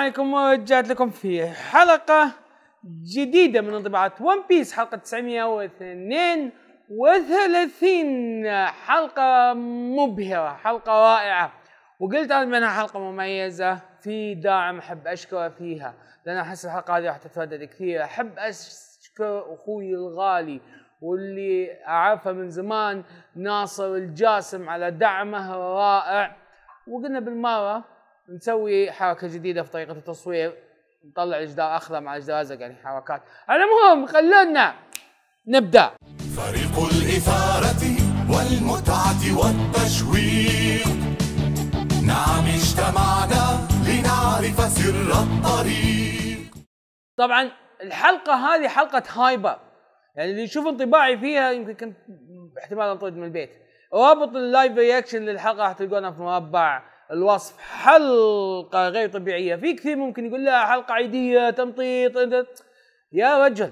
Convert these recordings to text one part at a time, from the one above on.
عليكم ورجعت لكم في حلقة جديدة من انطباعات ون بيس حلقة 932 حلقة مبهرة حلقة رائعة وقلت انا منها حلقة مميزة في داعم احب اشكره فيها لان احس الحلقة هذه راح تتردد كثير احب اشكر اخوي الغالي واللي اعرفه من زمان ناصر الجاسم على دعمه الرائع وقلنا بالمرة نسوي حركه جديده في طريقه التصوير نطلع الجدار اخضر مع الجدار ازرق يعني حركات المهم خلونا نبدا فريق الاثاره والمتعه والتشويق نعم اجتمعنا لنعرف سر الطريق طبعا الحلقه هذه حلقه هايبر يعني اللي يشوف انطباعي فيها يمكن كنت احتمال انطرد من البيت رابط اللايف رياكشن للحلقه راح تلقونه في مربع الوصف حلقه غير طبيعيه في كثير ممكن يقول لها حلقه عاديه تمطيط يا رجل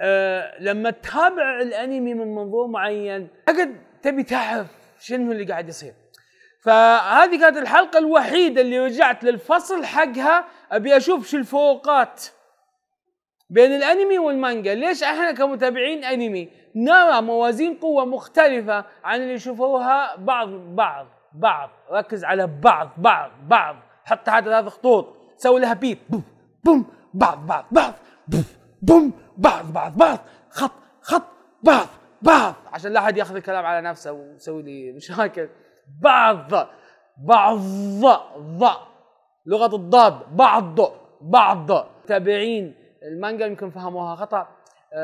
أه لما تتابع الانمي من منظور معين اقد تبي تعرف شنو اللي قاعد يصير فهذه كانت الحلقه الوحيده اللي رجعت للفصل حقها ابي اشوف شو الفروقات بين الانمي والمانجا ليش احنا كمتابعين انمي نرى موازين قوه مختلفه عن اللي يشوفوها بعض بعض بعض ركز على بعض بعض بعض حط هذا ثلاث خطوط سوي لها بيب بوم بوم بعض بعض بعض بوم بوم بعض بعض بعض خط خط بعض بعض عشان لا احد ياخذ الكلام على نفسه ويسوي لي مشاكل بعض بعض ض لغه الضاد بعض بعض تابعين المانجا يمكن فهموها خطا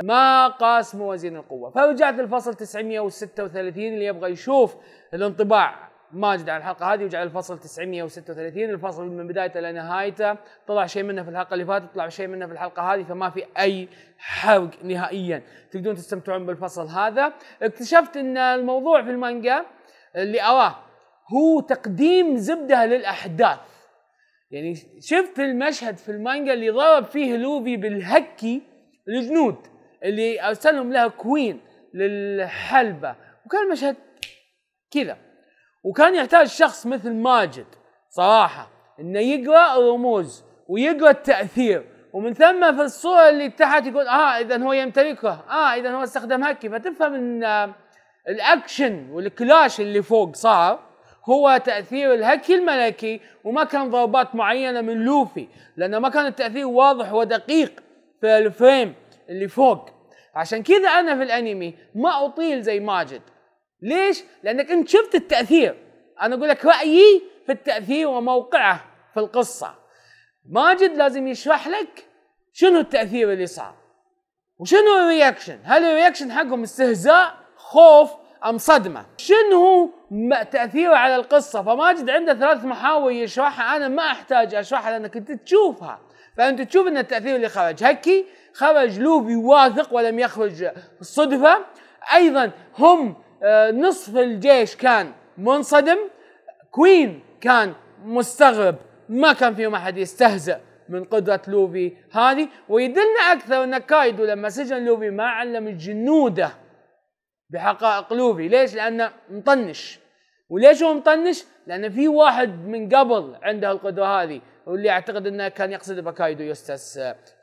ما قاس موازين القوة فرجعت للفصل 936 اللي يبغى يشوف الانطباع ماجد على الحلقه هذه وجعل الفصل 936 الفصل من بدايته لنهايته طلع شيء منه في الحلقه اللي فاتت طلع شيء منه في الحلقه هذه فما في اي حرق نهائيا تقدرون تستمتعون بالفصل هذا اكتشفت ان الموضوع في المانجا اللي اراه هو تقديم زبده للاحداث يعني شفت المشهد في المانجا اللي ضرب فيه لوفي بالهكي الجنود اللي ارسلهم لها كوين للحلبه وكان مشهد كذا وكان يحتاج شخص مثل ماجد صراحه انه يقرا الرموز ويقرا التاثير ومن ثم في الصوره اللي تحت يقول اه اذا هو يمتلكه اه اذا هو استخدم هكي فتفهم ان الاكشن والكلاش اللي فوق صار هو تاثير الهكي الملكي وما كان ضربات معينه من لوفي لانه ما كان التاثير واضح ودقيق في الفريم اللي فوق عشان كذا انا في الانمي ما اطيل زي ماجد ليش؟ لانك انت شفت التاثير انا اقول لك رايي في التاثير وموقعه في القصه ماجد لازم يشرح لك شنو التاثير اللي صار وشنو الرياكشن هل الرياكشن حقهم استهزاء خوف ام صدمه شنو تاثيره على القصه فماجد عنده ثلاث محاور يشرحها انا ما احتاج اشرحها لانك انت تشوفها فانت تشوف ان التاثير اللي خرج هكي خرج لوفي واثق ولم يخرج صدفه ايضا هم آه، نصف الجيش كان منصدم كوين كان مستغرب ما كان فيهم احد يستهزئ من قدرة لوفي هذه ويدلنا أكثر أن كايدو لما سجن لوفي ما علم جنوده بحقائق لوفي ليش؟ لأنه مطنش وليش هو مطنش؟ لأنه في واحد من قبل عنده القدرة هذه واللي أعتقد أنه كان يقصد بكايدو يستس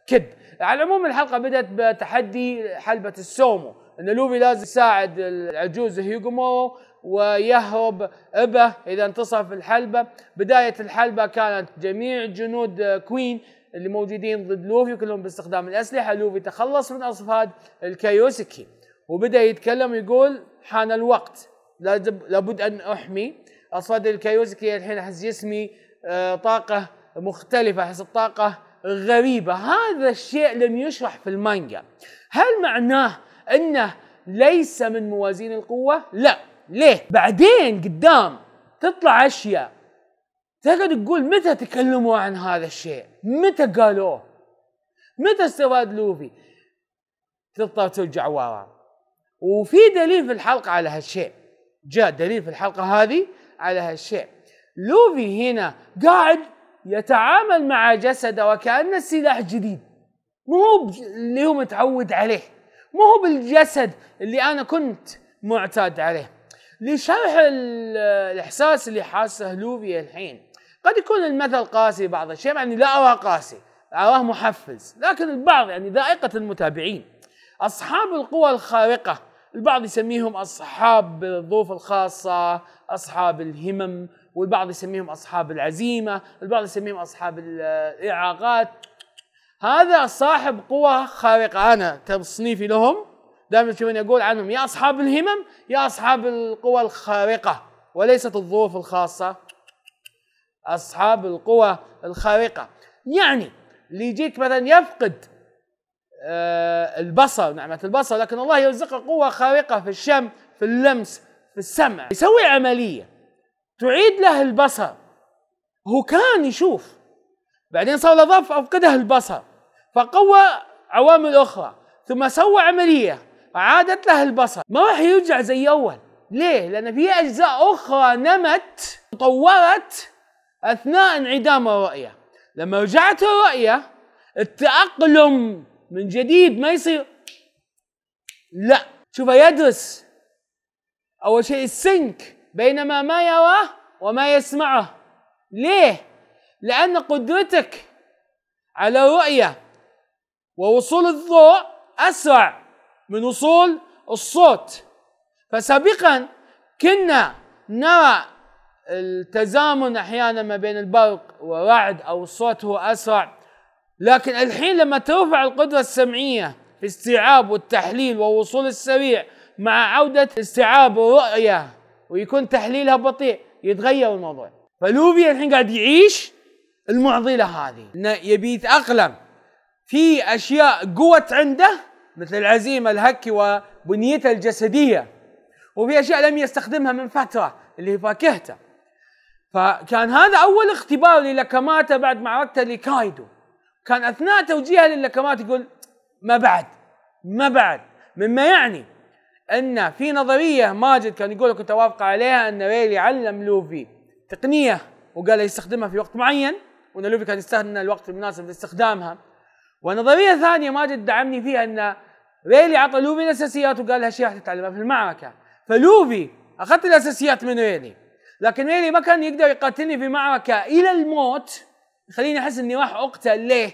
كد على العموم الحلقة بدأت بتحدي حلبة السومو ان لوفي لازم يساعد العجوز هيوغمو ويهرب ابه اذا انتصر في الحلبه بدايه الحلبه كانت جميع جنود كوين اللي موجودين ضد لوفي كلهم باستخدام الاسلحه لوفي تخلص من اصفاد الكايوسكي وبدا يتكلم يقول حان الوقت لازم لابد ان احمي اصفاد الكايوسكي الحين احس جسمي آه، طاقه مختلفه احس الطاقه غريبه هذا الشيء لم يشرح في المانجا هل معناه انه ليس من موازين القوه لا ليه بعدين قدام تطلع اشياء تقعد تقول متى تكلموا عن هذا الشيء متى قالوه متى استفاد لوفي تضطر ترجع ورا وفي دليل في الحلقه على هالشيء جاء دليل في الحلقه هذه على هالشيء لوفي هنا قاعد يتعامل مع جسده وكانه سلاح جديد مو اللي هو متعود عليه ما هو بالجسد اللي انا كنت معتاد عليه لشرح الاحساس اللي حاسه لوفي الحين قد يكون المثل قاسي بعض الشيء يعني لا اراه قاسي اراه محفز لكن البعض يعني ذائقه المتابعين اصحاب القوى الخارقه البعض يسميهم اصحاب الظروف الخاصه اصحاب الهمم والبعض يسميهم اصحاب العزيمه البعض يسميهم اصحاب الاعاقات هذا صاحب قوة خارقة أنا تصنيفي لهم دائما تشوفون يقول عنهم يا أصحاب الهمم يا أصحاب القوى الخارقة وليست الظروف الخاصة أصحاب القوى الخارقة يعني اللي يجيك مثلا يفقد آه، البصر نعمة البصر لكن الله يرزقه قوة خارقة في الشم في اللمس في السمع يسوي عملية تعيد له البصر هو كان يشوف بعدين صار له ظرف أفقده البصر فقوى عوامل أخرى ثم سوى عملية عادت له البصر ما راح يرجع زي أول ليه؟ لأن في أجزاء أخرى نمت تطورت أثناء انعدام الرؤية لما رجعت الرؤية التأقلم من جديد ما يصير لا شوفه يدرس أول شيء السنك بينما ما يراه وما يسمعه ليه؟ لأن قدرتك على الرؤية ووصول الضوء أسرع من وصول الصوت فسابقا كنا نرى التزامن أحيانا ما بين البرق والرعد أو الصوت هو أسرع لكن الحين لما ترفع القدرة السمعية في استيعاب والتحليل والوصول السريع مع عودة استيعاب الرؤية ويكون تحليلها بطيء يتغير الموضوع فلوبيا الحين قاعد يعيش المعضله هذه انه يبي يتاقلم في اشياء قوت عنده مثل العزيمه الهكي وبنيته الجسديه وفي اشياء لم يستخدمها من فتره اللي هي فاكهته فكان هذا اول اختبار للكماته بعد معركته لكايدو كان اثناء توجيهه للكمات يقول ما بعد ما بعد مما يعني ان في نظريه ماجد كان يقول كنت اوافق عليها ان ريلي علم لوفي تقنيه وقال يستخدمها في وقت معين لوفي كان يستخدم الوقت المناسب لاستخدامها ونظريه ثانيه ماجد دعمني فيها ان ريلي عطى لوفي الاساسيات وقال شيء راح تتعلمها في المعركه فلوفي اخذت الاساسيات من ريلي لكن ريلي ما كان يقدر يقاتلني في معركه الى الموت يخليني احس اني راح اقتل ليه؟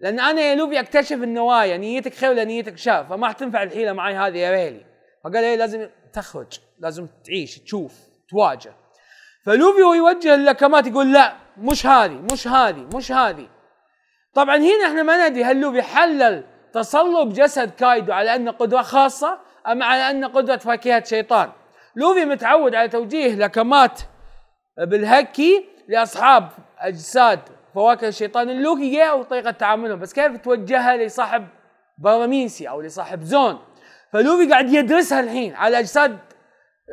لان انا يا لوفي اكتشف النوايا نيتك خير ولا نيتك شر فما راح تنفع الحيله معي هذه يا ريلي فقال لي لازم تخرج لازم تعيش تشوف تواجه فلوفي هو يوجه اللكمات يقول لا مش هذه مش هذه مش هذه طبعا هنا احنا ما ندري هل لوفي حلل تصلب جسد كايدو على انه قدره خاصه ام على انه قدره فاكهه شيطان لوفي متعود على توجيه لكمات بالهكي لاصحاب اجساد فواكه الشيطان اللوكيه وطريقه تعاملهم بس كيف توجهها لصاحب بارامينسي او لصاحب زون فلوفي قاعد يدرسها الحين على اجساد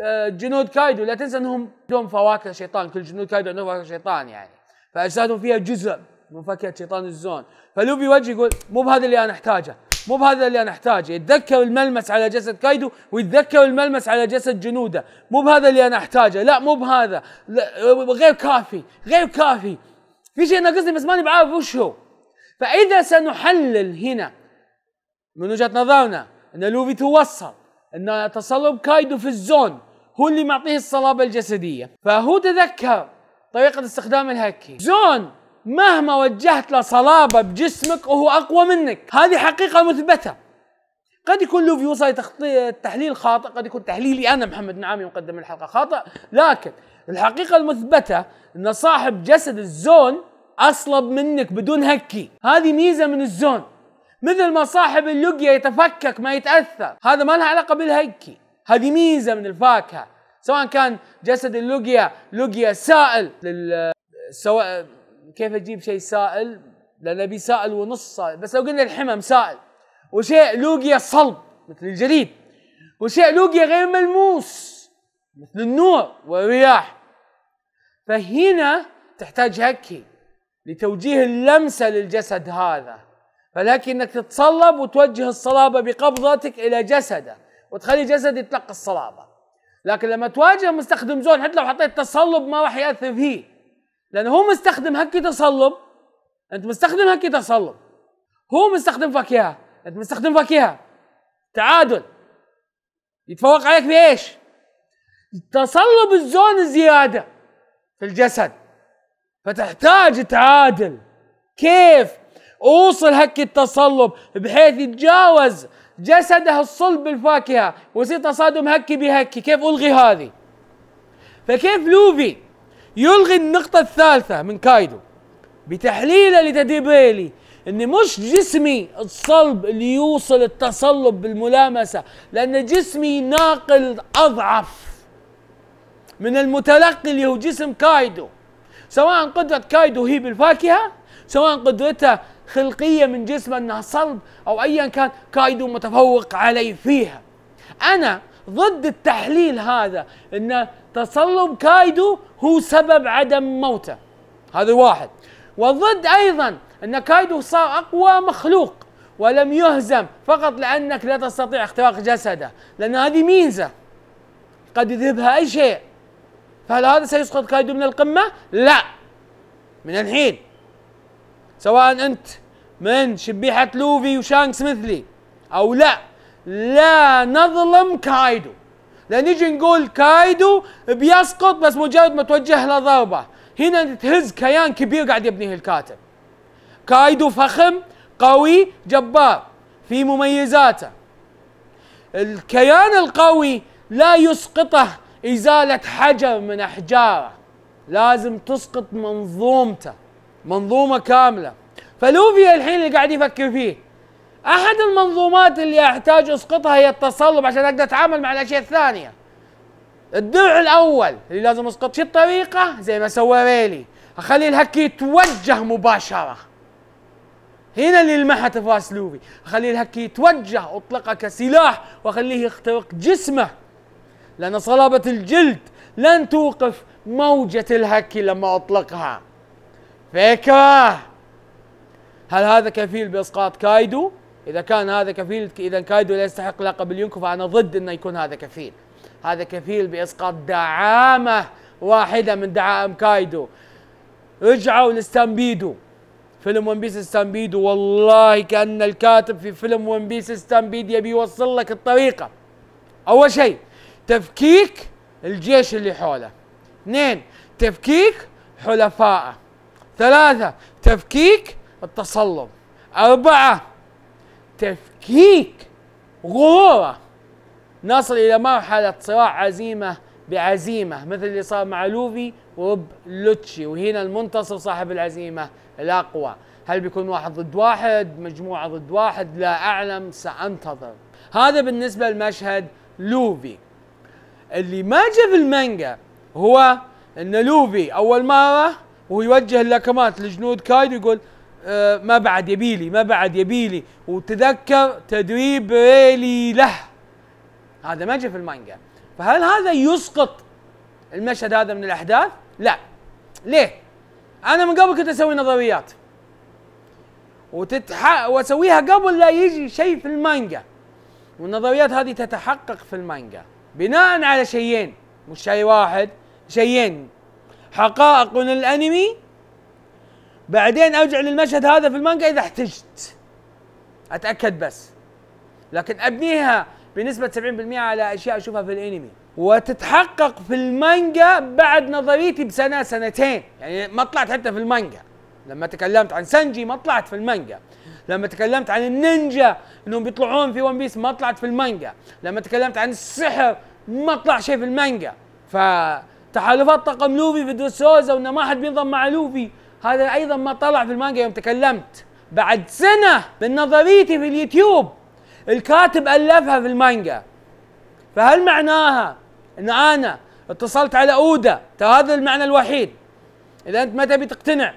آه، جنود كايدو لا تنسى انهم عندهم فواكه شيطان كل جنود كايدو عندهم فواكه شيطان يعني فاجسادهم فيها جزء من فاكهه شيطان الزون فلوبي وجه يقول مو بهذا اللي انا احتاجه مو بهذا اللي انا احتاجه يتذكر الملمس على جسد كايدو ويتذكر الملمس على جسد جنوده مو بهذا اللي انا احتاجه لا مو بهذا لا غير كافي غير كافي في شيء ناقصني بس ماني بعارف وش هو فاذا سنحلل هنا من وجهه نظرنا ان لوفي توصل ان تصلب كايدو في الزون هو اللي معطيه الصلابه الجسديه فهو تذكر طريقه استخدام الهكي زون مهما وجهت له صلابه بجسمك وهو اقوى منك هذه حقيقه مثبته قد يكون لوفي وصل تخطي... تحليل خاطئ قد يكون تحليلي انا محمد نعامي مقدم الحلقه خاطئ لكن الحقيقه المثبته ان صاحب جسد الزون اصلب منك بدون هكي هذه ميزه من الزون مثل ما صاحب اللقية يتفكك ما يتأثر هذا ما له علاقة بالهيكي هذه ميزة من الفاكهة سواء كان جسد اللقية لقية سائل لل سواء كيف اجيب شيء سائل لان ابي سائل ونص سائل بس لو قلنا الحمم سائل وشيء لوقيا صلب مثل الجليد وشيء لوقيا غير ملموس مثل النور والرياح فهنا تحتاج هكي لتوجيه اللمسه للجسد هذا فلكنك انك تتصلب وتوجه الصلابه بقبضتك الى جسده وتخلي جسد يتلقى الصلابه لكن لما تواجه مستخدم زون حتى لو حطيت تصلب ما راح ياثر فيه لانه هو مستخدم هكي تصلب انت مستخدم هكي تصلب هو مستخدم فاكهه انت مستخدم فاكهه تعادل يتفوق عليك بايش؟ تصلب الزون زياده في الجسد فتحتاج تعادل كيف؟ اوصل هكي التصلب بحيث يتجاوز جسده الصلب بالفاكهه ويصير تصادم هكي بهكي كيف الغي هذه فكيف لوفي يلغي النقطه الثالثه من كايدو بتحليله لتديبيلي ان مش جسمي الصلب اللي يوصل التصلب بالملامسه لان جسمي ناقل اضعف من المتلقي اللي هو جسم كايدو سواء قدرة كايدو هي بالفاكهة سواء قدرتها خلقيه من جسمه انها صلب او ايا كان كايدو متفوق علي فيها انا ضد التحليل هذا ان تصلب كايدو هو سبب عدم موته هذا واحد وضد ايضا ان كايدو صار اقوى مخلوق ولم يهزم فقط لانك لا تستطيع اختراق جسده لان هذه ميزه قد يذهبها اي شيء فهل هذا سيسقط كايدو من القمه؟ لا من الحين سواء انت من شبيحه لوفي وشانكس مثلي او لا لا نظلم كايدو لا نجي نقول كايدو بيسقط بس مجرد ما توجه له ضربه هنا تهز كيان كبير قاعد يبنيه الكاتب كايدو فخم قوي جبار في مميزاته الكيان القوي لا يسقطه ازاله حجر من احجاره لازم تسقط منظومته منظومه كامله فلوفيا الحين اللي قاعد يفكر فيه احد المنظومات اللي احتاج اسقطها هي التصلب عشان اقدر اتعامل مع الاشياء الثانيه الدرع الاول اللي لازم اسقط شو الطريقه زي ما سوى ريلي اخلي الهك يتوجه مباشره هنا اللي لمحت في راس لوفي اخلي الهك يتوجه اطلقه كسلاح واخليه يخترق جسمه لان صلابه الجلد لن توقف موجه الهكي لما اطلقها فكرة هل هذا كفيل بإسقاط كايدو؟ إذا كان هذا كفيل إذا كايدو لا يستحق لقب اليونكو فأنا ضد أنه يكون هذا كفيل هذا كفيل بإسقاط دعامة واحدة من دعائم كايدو رجعوا لستامبيدو فيلم ون بيس ستامبيدو والله كأن الكاتب في فيلم ون بيس ستامبيد يبي يوصل لك الطريقة أول شيء تفكيك الجيش اللي حوله اثنين تفكيك حلفائه ثلاثة تفكيك التصلب أربعة تفكيك غروره نصل إلى مرحلة صراع عزيمة بعزيمة مثل اللي صار مع لوفي ورب لوتشي وهنا المنتصر صاحب العزيمة الأقوى هل بيكون واحد ضد واحد مجموعة ضد واحد لا أعلم سأنتظر هذا بالنسبة لمشهد لوفي اللي ما جاء في المانجا هو أن لوفي أول مرة ويوجه اللكمات لجنود كايدو يقول آه، ما بعد يبيلي ما بعد يبيلي وتذكر تدريب ريلي له هذا ما جاء في المانجا فهل هذا يسقط المشهد هذا من الاحداث؟ لا ليه؟ انا من قبل كنت اسوي نظريات وتتح واسويها قبل لا يجي شيء في المانجا والنظريات هذه تتحقق في المانجا بناء على شيئين مش شيء واحد شيئين حقائق من الانمي بعدين ارجع للمشهد هذا في المانجا اذا احتجت اتاكد بس لكن ابنيها بنسبه 70% على اشياء اشوفها في الانمي وتتحقق في المانجا بعد نظريتي بسنه سنتين يعني ما طلعت حتى في المانجا لما تكلمت عن سنجي ما طلعت في المانجا لما تكلمت عن النينجا انهم بيطلعون في ون بيس ما طلعت في المانجا لما تكلمت عن السحر ما طلع شيء في المانجا ف تحالفات طقم لوفي في دوسوزا وانه ما حد بينضم مع لوفي هذا ايضا ما طلع في المانجا يوم تكلمت بعد سنه من نظريتي في اليوتيوب الكاتب الفها في المانجا فهل معناها ان انا اتصلت على اودا هذا المعنى الوحيد اذا انت ما تبي تقتنع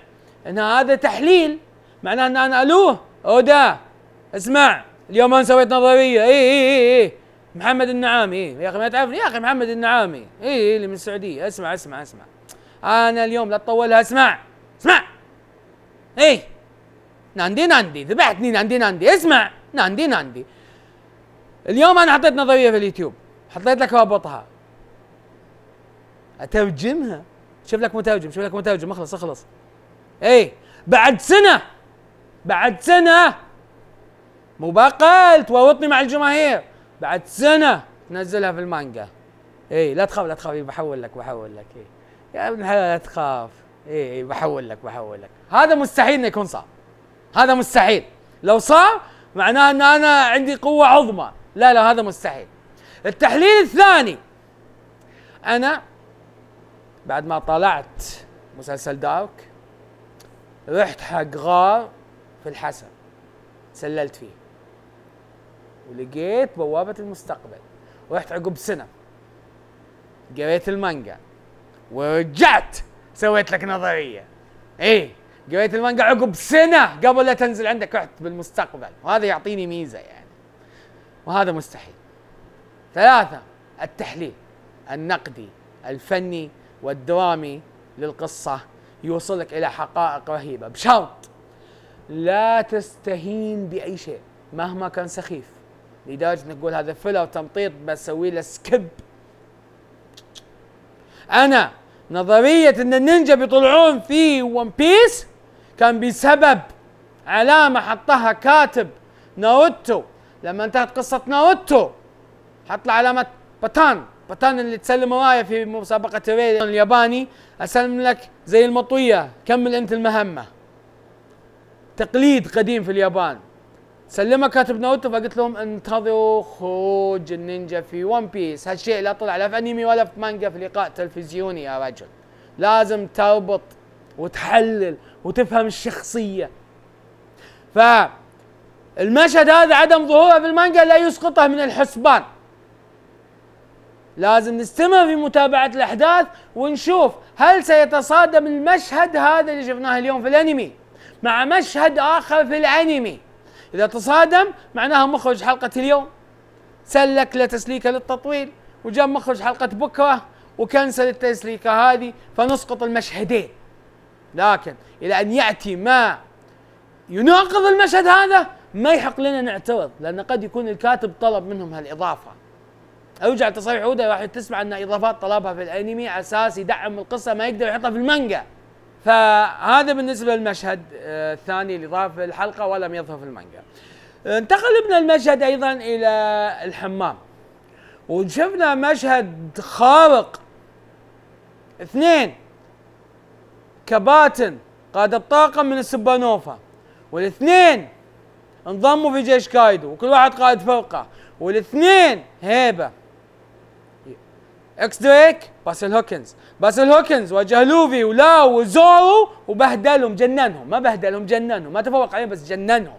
ان هذا تحليل معناه ان انا الوه اودا اسمع اليوم انا سويت نظريه اي اي اي, اي محمد النعامي إيه؟ يا اخي ما تعرفني يا اخي محمد النعامي اي اللي من السعوديه اسمع اسمع اسمع انا اليوم لا تطولها اسمع اسمع اي ناندي ناندي ذبحتني ناندي ناندي اسمع ناندي ناندي اليوم انا حطيت نظريه في اليوتيوب حطيت لك رابطها اترجمها شوف لك مترجم شوف لك مترجم اخلص اخلص اي بعد سنه بعد سنه مو باقل تورطني مع الجماهير بعد سنه نزلها في المانجا اي لا تخاف لا تخاف إيه، بحول لك بحول لك اي يا ابن الحلال لا تخاف اي اي بحول لك بحول لك هذا مستحيل انه يكون صار هذا مستحيل لو صار معناه ان انا عندي قوه عظمى لا لا هذا مستحيل التحليل الثاني انا بعد ما طلعت مسلسل دارك رحت حق غار في الحسن سللت فيه ولقيت بوابة المستقبل ورحت عقب سنة قريت المانجا ورجعت سويت لك نظرية ايه قريت المانجا عقب سنة قبل لا تنزل عندك رحت بالمستقبل وهذا يعطيني ميزة يعني وهذا مستحيل ثلاثة التحليل النقدي الفني والدرامي للقصة يوصلك إلى حقائق رهيبة بشرط لا تستهين بأي شيء مهما كان سخيف لدرجه نقول هذا فيلر تمطيط بسوي له سكب انا نظريه ان النينجا بيطلعون في ون بيس كان بسبب علامه حطها كاتب ناروتو لما انتهت قصه ناروتو حط له علامه باتان باتان اللي تسلم ورايا في مسابقه الريل الياباني اسلم لك زي المطويه كمل انت المهمه تقليد قديم في اليابان سلمها كاتب ناروتو فقلت لهم انتظروا خروج النينجا في ون بيس هالشيء لا طلع لا في انمي ولا في مانجا في لقاء تلفزيوني يا رجل لازم تربط وتحلل وتفهم الشخصيه ف المشهد هذا عدم ظهوره في المانجا لا يسقطه من الحسبان لازم نستمر في متابعة الأحداث ونشوف هل سيتصادم المشهد هذا اللي شفناه اليوم في الأنمي مع مشهد آخر في الأنمي إذا تصادم معناها مخرج حلقة اليوم سلك لتسليكة تسليك للتطويل وجاء مخرج حلقة بكرة وكنسل التسليكة هذه فنسقط المشهدين لكن إلى أن يأتي ما يناقض المشهد هذا ما يحق لنا نعترض لأن قد يكون الكاتب طلب منهم هالإضافة ارجع تصريح عوده راح تسمع ان اضافات طلبها في الانمي على اساس يدعم القصه ما يقدر يحطها في المانجا فهذا بالنسبه للمشهد آه، الثاني اللي ضاف في الحلقه ولم يظهر في المانجا. انتقل من المشهد ايضا الى الحمام. وشفنا مشهد خارق اثنين كباتن قاد الطاقم من السبانوفا والاثنين انضموا في جيش كايدو وكل واحد قائد فرقة والاثنين هيبة اكس دريك باسل هوكنز باسل هوكنز واجه لوفي ولاو وزورو وبهدلهم جننهم ما بهدلهم جننهم ما تفوق عليهم بس جننهم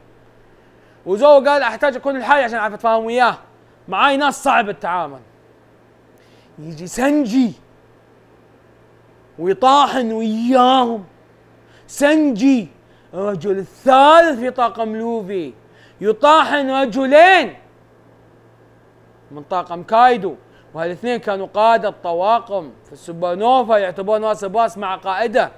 وزورو قال احتاج اكون لحالي عشان اعرف اتفاهم وياه معاي ناس صعب التعامل يجي سنجي ويطاحن وياهم سنجي الرجل الثالث في طاقم لوفي يطاحن رجلين من طاقم كايدو وهالاثنين كانوا قادة طواقم في السوبرنوفا يعتبرون راس براس مع قائدة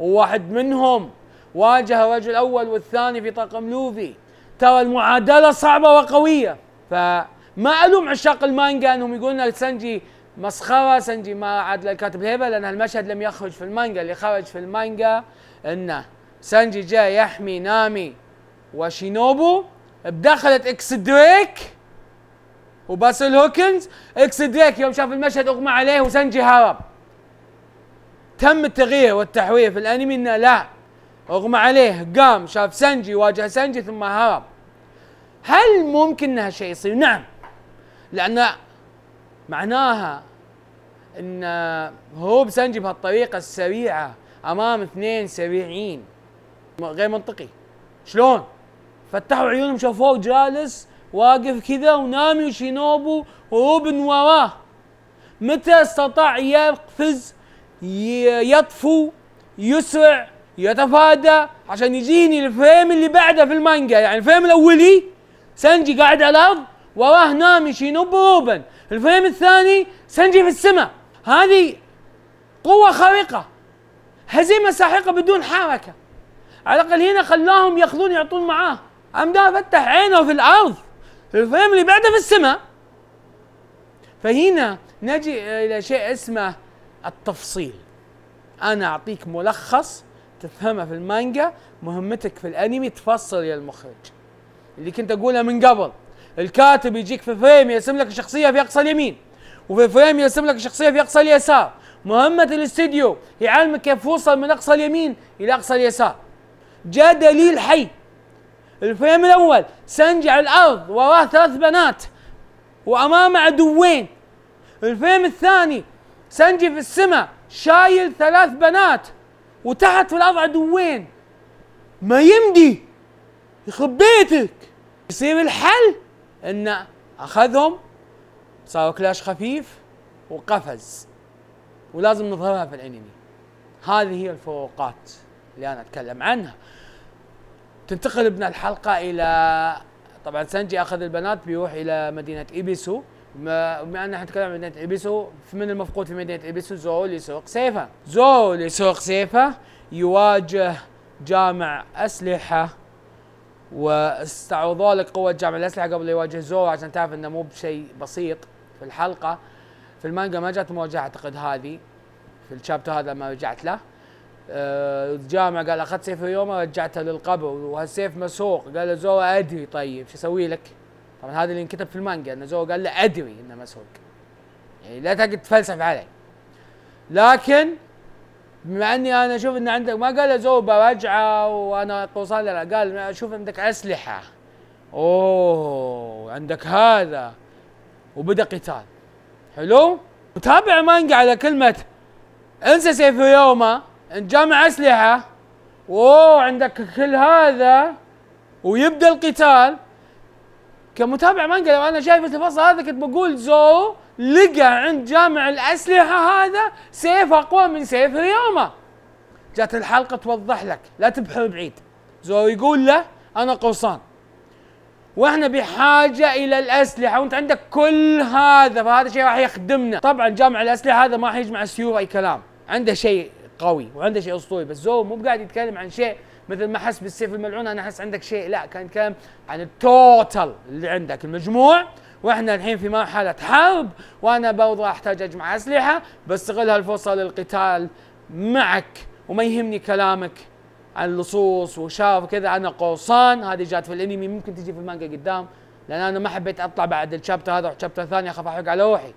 وواحد منهم واجه الرجل الأول والثاني في طاقم لوفي ترى المعادلة صعبة وقوية فما ألوم عشاق المانجا أنهم يقولون سنجي مسخرة سنجي ما عاد الكاتب الهيبة لأن المشهد لم يخرج في المانجا اللي خرج في المانجا أنه سنجي جاي يحمي نامي وشينوبو بدخلة إكس دريك وباسل هوكنز اكس دريك يوم شاف المشهد اغمى عليه وسنجي هرب تم التغيير والتحوير في الانمي انه لا اغمى عليه قام شاف سنجي واجه سنجي ثم هرب هل ممكن ان هالشيء يصير؟ نعم لان معناها ان هروب سنجي بهالطريقه السريعه امام اثنين سريعين غير منطقي شلون؟ فتحوا عيونهم شافوه جالس واقف كذا ونامي وشينوبو وروبن وراه متى استطاع يقفز يطفو يسرع يتفادى عشان يجيني الفريم اللي بعده في المانجا يعني الفريم الاولي سانجي قاعد على الارض وراه نامي شينوبو روبن الفريم الثاني سانجي في السماء هذه قوة خارقة هزيمة ساحقة بدون حركة على الأقل هنا خلاهم ياخذون يعطون معاه أم ده فتح عينه في الأرض الفهم اللي بعده في السماء فهنا نجي الى شيء اسمه التفصيل انا اعطيك ملخص تفهمه في المانجا مهمتك في الانمي تفصل يا المخرج اللي كنت اقولها من قبل الكاتب يجيك في فريم يرسم لك شخصيه في اقصى اليمين وفي فريم يرسم لك شخصيه في اقصى اليسار مهمه الاستديو يعلمك كيف توصل من اقصى اليمين الى اقصى اليسار جاء دليل حي الفريم الاول سنجي على الارض وراه ثلاث بنات وامامه عدوين الفريم الثاني سنجي في السماء شايل ثلاث بنات وتحت في الارض عدوين ما يمدي يخرب بيتك يصير الحل انه اخذهم صاروا كلاش خفيف وقفز ولازم نظهرها في الانمي هذه هي الفروقات اللي انا اتكلم عنها تنتقل بنا الحلقه الى طبعا سانجي اخذ البنات بيروح الى مدينه ايبيسو بما ان احنا نتكلم عن مدينه ايبيسو من المفقود في مدينه ايبيسو زورو اللي سيفا سيفه زورو اللي سيفه يواجه جامع اسلحه واستعرضوا لك قوة جامع الأسلحة قبل يواجه زورو عشان تعرف إنه مو بشيء بسيط في الحلقة في المانجا ما جات مواجهة أعتقد هذه في الشابتر هذا ما رجعت له الجامعة قال اخذت سيف اليوم رجعته للقبر وهالسيف مسروق قال له زورو ادري طيب شو اسوي لك؟ طبعا هذا اللي انكتب في المانجا ان زورو قال له ادري انه مسروق يعني لا تقعد تفلسف علي لكن بما اني انا اشوف انه عندك ما قال له زورو برجعه وانا قوصان لا قال اشوف عندك اسلحه اوه عندك هذا وبدا قتال حلو؟ وتابع مانجا على كلمه انسى سيف يومه نجمع اسلحه اوه عندك كل هذا ويبدا القتال كمتابع مانجا انا شايف الفصل هذا كنت بقول زو لقى عند جامع الاسلحه هذا سيف اقوى من سيف رياما جات الحلقه توضح لك لا تبحر بعيد زو يقول له انا قوصان واحنا بحاجه الى الاسلحه وانت عندك كل هذا فهذا شيء راح يخدمنا طبعا جامع الاسلحه هذا ما راح يجمع سيوف اي كلام عنده شيء قوي وعنده شيء اسطوري بس زو مو قاعد يتكلم عن شيء مثل ما حس بالسيف الملعون انا احس عندك شيء لا كان يتكلم عن التوتال اللي عندك المجموع واحنا الحين في مرحله حرب وانا برضه احتاج اجمع اسلحه بستغل هالفرصه للقتال معك وما يهمني كلامك عن اللصوص وشاف كذا انا قرصان هذه جات في الانمي ممكن تجي في المانجا قدام لان انا ما حبيت اطلع بعد الشابتر هذا والشابتر الثاني اخاف احرق على روحي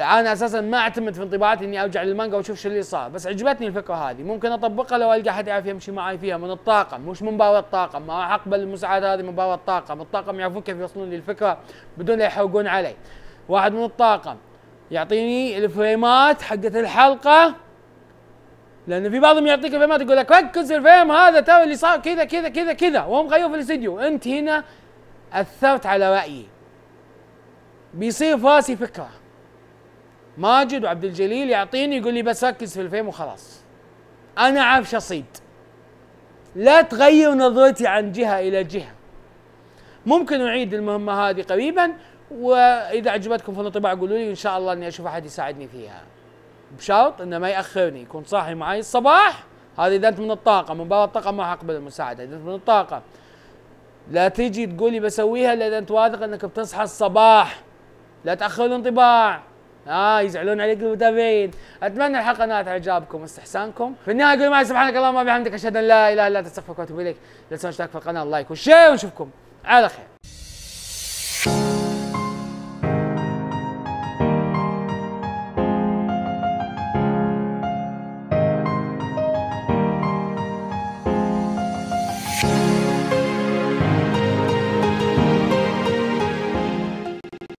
انا اساسا ما اعتمد في انطباعاتي اني ارجع للمانجا واشوف شو اللي صار بس عجبتني الفكره هذه ممكن اطبقها لو القى حد يعرف يمشي معي فيها من الطاقم مش من برا الطاقم ما راح اقبل المساعده هذه من برا الطاقم الطاقم يعرفون كيف يوصلون لي الفكره بدون لا يحرقون علي واحد من الطاقم يعطيني الفريمات حقت الحلقه لانه في بعضهم يعطيك الفريمات يقول لك ركز الفريم هذا ترى اللي صار كذا كذا كذا كذا وهم غيروا في الاستديو انت هنا اثرت على رايي بيصير في راسي فكره ماجد وعبد الجليل يعطيني يقول لي بس ركز في الفيلم وخلاص انا عارف شصيد لا تغير نظرتي عن جهه الى جهه ممكن اعيد المهمه هذه قريبا واذا عجبتكم في الانطباع قولوا لي ان شاء الله اني اشوف احد يساعدني فيها بشرط انه ما ياخرني يكون صاحي معي الصباح هذا اذا انت من الطاقه من برا الطاقه ما حقبل المساعده اذا انت من الطاقه لا تجي تقولي بسويها الا اذا انت واثق انك بتصحى الصباح لا تاخر الانطباع اه يزعلون عليك المتابعين اتمنى الحلقه نالت اعجابكم واستحسانكم في النهايه اقول معي سبحانك اللهم وبحمدك اشهد ان لا اله الا انت استغفرك واتوب اليك لا تنسوا الاشتراك في القناه اللايك والشير ونشوفكم على خير